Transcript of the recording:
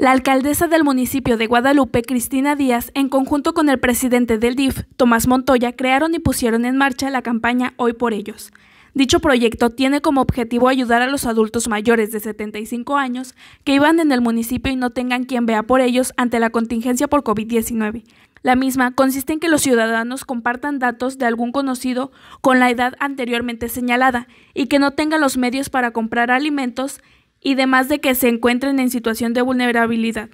La alcaldesa del municipio de Guadalupe, Cristina Díaz, en conjunto con el presidente del DIF, Tomás Montoya, crearon y pusieron en marcha la campaña Hoy por ellos. Dicho proyecto tiene como objetivo ayudar a los adultos mayores de 75 años que iban en el municipio y no tengan quien vea por ellos ante la contingencia por COVID-19. La misma consiste en que los ciudadanos compartan datos de algún conocido con la edad anteriormente señalada y que no tengan los medios para comprar alimentos y demás de que se encuentren en situación de vulnerabilidad.